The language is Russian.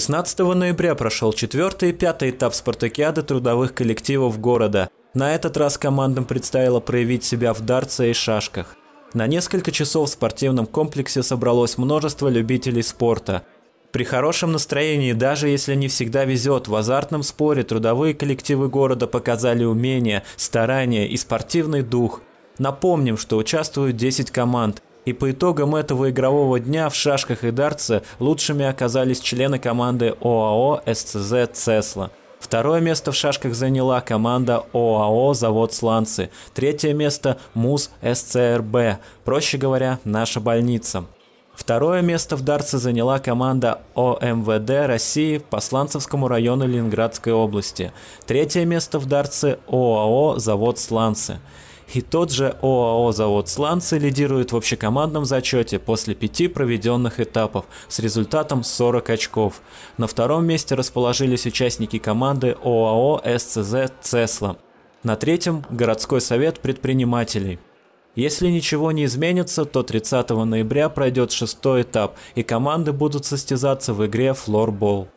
16 ноября прошел четвертый и пятый этап спартакиады трудовых коллективов города. На этот раз командам предстояло проявить себя в дартсе и шашках. На несколько часов в спортивном комплексе собралось множество любителей спорта. При хорошем настроении, даже если не всегда везет, в азартном споре трудовые коллективы города показали умение, старание и спортивный дух. Напомним, что участвуют 10 команд – и по итогам этого игрового дня в шашках и дартсе лучшими оказались члены команды ОАО СЦЗ «Цесла». Второе место в шашках заняла команда ОАО «Завод Сланцы». Третье место – МУЗ СЦРБ, проще говоря, наша больница. Второе место в дартсе заняла команда ОМВД России по Сланцевскому району Ленинградской области. Третье место в дартсе ОАО «Завод Сланцы». И тот же ОАО «Завод Сланцы» лидирует в общекомандном зачете после пяти проведенных этапов с результатом 40 очков. На втором месте расположились участники команды ОАО «СЦЗ Цесла». На третьем – городской совет предпринимателей. Если ничего не изменится, то 30 ноября пройдет шестой этап, и команды будут состязаться в игре «Флорбол».